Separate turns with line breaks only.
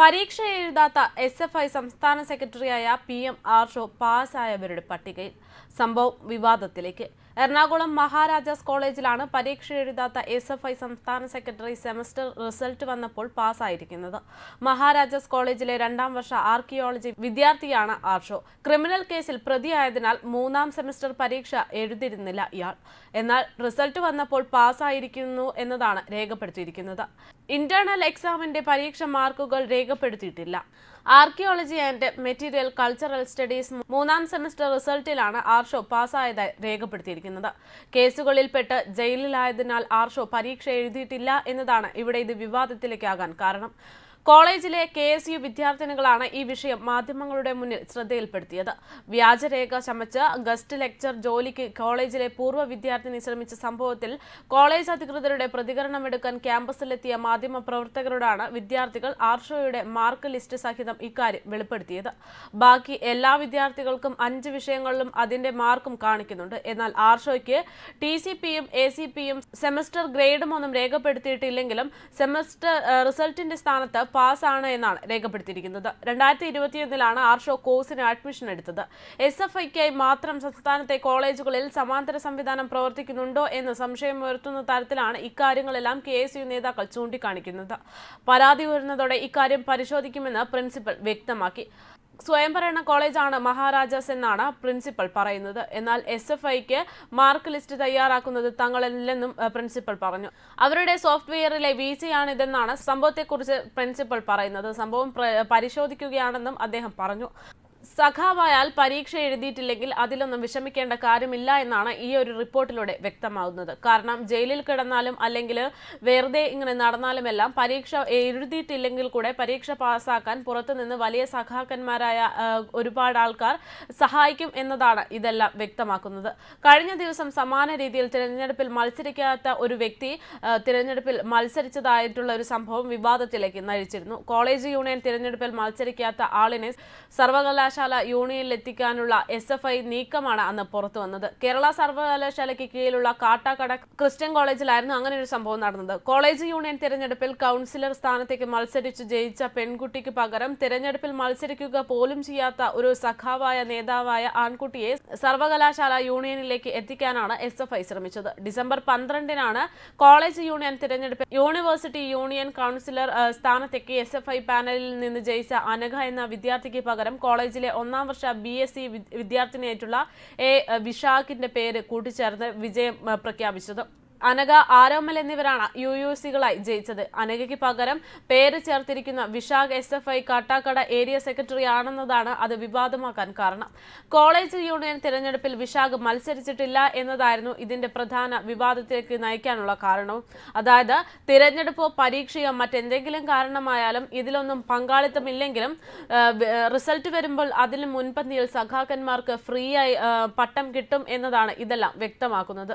പരീക്ഷ എഴുതാത്ത S F I സംസ്ഥാന സെക്രട്ടറിയായ പി എം ആർഷോ പാസ്സായവരുടെ പട്ടികയിൽ സംഭവം വിവാദത്തിലേക്ക് എറണാകുളം മഹാരാജാസ് കോളേജിലാണ് പരീക്ഷ എഴുതാത്ത എസ് എഫ് ഐ സംസ്ഥാന സെക്രട്ടറി സെമസ്റ്റർ റിസൾട്ട് വന്നപ്പോൾ പാസ്സായിരിക്കുന്നത് മഹാരാജാസ് കോളേജിലെ രണ്ടാം വർഷ ആർക്കിയോളജി വിദ്യാർത്ഥിയാണ് ആർഷോ ക്രിമിനൽ കേസിൽ പ്രതിയായതിനാൽ മൂന്നാം സെമസ്റ്റർ പരീക്ഷ എഴുതിയിരുന്നില്ല ഇയാൾ എന്നാൽ റിസൾട്ട് വന്നപ്പോൾ പാസ്സായിരിക്കുന്നു എന്നതാണ് രേഖപ്പെടുത്തിയിരിക്കുന്നത് ഇന്റേണൽ എക്സാമിന്റെ പരീക്ഷ മാർക്കുകൾ രേഖപ്പെടുത്തിയിട്ടില്ല archaeology and material cultural studies മൂന്നാം സെമസ്റ്റർ റിസൾട്ടിലാണ് ആർഷോ പാസ്സായതായി രേഖപ്പെടുത്തിയിരിക്കുന്നത് കേസുകളിൽപ്പെട്ട് ജയിലിലായതിനാൽ ആർഷോ പരീക്ഷ എഴുതിയിട്ടില്ല എന്നതാണ് ഇവിടെ ഇത് വിവാദത്തിലേക്കാകാൻ കാരണം കോളേജിലെ കെ എസ് യു വിദ്യാർത്ഥിനികളാണ് ഈ വിഷയം മാധ്യമങ്ങളുടെ മുന്നിൽ ശ്രദ്ധയിൽപ്പെടുത്തിയത് വ്യാജരേഖ ചമച്ച് ഗസ്റ്റ് ലെക്ചർ ജോലിക്ക് കോളേജിലെ പൂർവ്വ വിദ്യാർത്ഥിനി ശ്രമിച്ച സംഭവത്തിൽ കോളേജ് അധികൃതരുടെ പ്രതികരണമെടുക്കാൻ ക്യാമ്പസിലെത്തിയ മാധ്യമപ്രവർത്തകരോടാണ് വിദ്യാർത്ഥികൾ ആർഷോയുടെ മാർക്ക് ലിസ്റ്റ് സഹിതം ഇക്കാര്യം വെളിപ്പെടുത്തിയത് ബാക്കി എല്ലാ വിദ്യാർത്ഥികൾക്കും അഞ്ച് വിഷയങ്ങളിലും അതിന്റെ മാർക്കും കാണിക്കുന്നുണ്ട് എന്നാൽ ആർഷോയ്ക്ക് ടി സി പിയും എ സി പിയും സെമസ്റ്റർ ഗ്രേഡും ഒന്നും രേഖപ്പെടുത്തിയിട്ടില്ലെങ്കിലും സെമസ്റ്റർ റിസൾട്ടിന്റെ സ്ഥാനത്ത് പാസ്സാണ് എന്നാണ് രേഖപ്പെടുത്തിയിരിക്കുന്നത് രണ്ടായിരത്തി ഇരുപത്തിയൊന്നിലാണ് ആർഷോ കോഴ്സിന് അഡ്മിഷൻ എടുത്തത് എസ് എഫ് ഐക്കായി മാത്രം സംസ്ഥാനത്തെ കോളേജുകളിൽ സമാന്തര സംവിധാനം പ്രവർത്തിക്കുന്നുണ്ടോ എന്ന് സംശയം ഉയർത്തുന്ന തരത്തിലാണ് ഇക്കാര്യങ്ങളെല്ലാം കെ എസ് യു നേതാക്കൾ ചൂണ്ടിക്കാണിക്കുന്നത് പരാതി ഉയർന്നതോടെ ഇക്കാര്യം പരിശോധിക്കുമെന്ന് പ്രിൻസിപ്പൽ വ്യക്തമാക്കി സ്വയംഭരണ കോളേജാണ് മഹാരാജാസ് എന്നാണ് പ്രിൻസിപ്പൽ പറയുന്നത് എന്നാൽ എസ് എഫ് ഐക്ക് മാർക്ക് ലിസ്റ്റ് തയ്യാറാക്കുന്നത് തങ്ങളല്ലെന്നും പ്രിൻസിപ്പൽ പറഞ്ഞു അവരുടെ സോഫ്റ്റ്വെയറിലെ വീഴ്ചയാണിതെന്നാണ് സംഭവത്തെക്കുറിച്ച് പ്രിൻസിപ്പൽ പറയുന്നത് സംഭവം പരിശോധിക്കുകയാണെന്നും അദ്ദേഹം പറഞ്ഞു സഖാവായാൽ പരീക്ഷ എഴുതിയിട്ടില്ലെങ്കിൽ അതിലൊന്നും വിഷമിക്കേണ്ട കാര്യമില്ല എന്നാണ് ഈ ഒരു റിപ്പോർട്ടിലൂടെ വ്യക്തമാകുന്നത് കാരണം ജയിലിൽ കിടന്നാലും അല്ലെങ്കിൽ വെറുതെ ഇങ്ങനെ നടന്നാലും എല്ലാം പരീക്ഷ എഴുതിയിട്ടില്ലെങ്കിൽ കൂടെ പരീക്ഷ പാസ്സാക്കാൻ പുറത്തുനിന്ന് വലിയ സഖാക്കന്മാരായ ഒരുപാട് ആൾക്കാർ സഹായിക്കും എന്നതാണ് ഇതെല്ലാം വ്യക്തമാക്കുന്നത് കഴിഞ്ഞ ദിവസം സമാന രീതിയിൽ തിരഞ്ഞെടുപ്പിൽ മത്സരിക്കാത്ത ഒരു വ്യക്തി തിരഞ്ഞെടുപ്പിൽ മത്സരിച്ചതായിട്ടുള്ള ഒരു സംഭവം വിവാദത്തിലേക്ക് നയിച്ചിരുന്നു കോളേജ് യൂണിയൻ തിരഞ്ഞെടുപ്പിൽ മത്സരിക്കാത്ത ആളിനെ സർവകലാശാല സർവകലാശാല യൂണിയനിലെത്തിക്കാനുള്ള എസ് എഫ് ഐ നീക്കമാണ് അന്ന് പുറത്തു വന്നത് കേരള സർവകലാശാലയ്ക്ക് കീഴിലുള്ള കാട്ടാക്കട ക്രിസ്ത്യൻ കോളേജിലായിരുന്നു അങ്ങനെ ഒരു സംഭവം നടന്നത് കോളേജ് യൂണിയൻ തിരഞ്ഞെടുപ്പിൽ കൌൺസിലർ സ്ഥാനത്തേക്ക് മത്സരിച്ച് ജയിച്ച പെൺകുട്ടിക്ക് പകരം തിരഞ്ഞെടുപ്പിൽ മത്സരിക്കുക പോലും ചെയ്യാത്ത ഒരു സഖാവായ നേതാവായ ആൺകുട്ടിയെ സർവകലാശാല യൂണിയനിലേക്ക് എത്തിക്കാനാണ് എസ് എഫ് ഐ ശ്രമിച്ചത് ഡിസംബർ പന്ത്രണ്ടിനാണ് കോളേജ് യൂണിയൻ തിരഞ്ഞെടുപ്പിൽ യൂണിവേഴ്സിറ്റി യൂണിയൻ കൌൺസിലർ സ്ഥാനത്തേക്ക് എസ് എഫ് ഐ പാനലിൽ നിന്ന് ജയിച്ച അനഘ എന്ന വിദ്യാർത്ഥിക്ക് പകരം കോളേജിലെ ഒന്നാം വർഷ ബി എസ് സി വിദ്യാർത്ഥിനിയായിട്ടുള്ള എ വിശാഖിന്റെ പേര് കൂട്ടിച്ചേർന്ന് വിജയം പ്രഖ്യാപിച്ചത് അനക ആരോമൽ എന്നിവരാണ് യു യു സികളായി ജയിച്ചത് അനകയ്ക്ക് പകരം പേര് ചേർത്തിരിക്കുന്ന Vishakh S F I Kattakada area secretary ആണെന്നതാണ് അത് വിവാദമാക്കാൻ കാരണം കോളേജ് യൂണിയൻ തിരഞ്ഞെടുപ്പിൽ വിശാഖ് മത്സരിച്ചിട്ടില്ല എന്നതായിരുന്നു ഇതിന്റെ പ്രധാന വിവാദത്തിലേക്ക് നയിക്കാനുള്ള കാരണവും അതായത് തിരഞ്ഞെടുപ്പോ പരീക്ഷയോ മറ്റെന്തെങ്കിലും കാരണമായാലും ഇതിലൊന്നും പങ്കാളിത്തമില്ലെങ്കിലും റിസൾട്ട് വരുമ്പോൾ അതിന് മുൻപന്തിയിൽ സഖാക്കന്മാർക്ക് ഫ്രീ ആയി പട്ടം കിട്ടും എന്നതാണ് ഇതെല്ലാം വ്യക്തമാക്കുന്നത്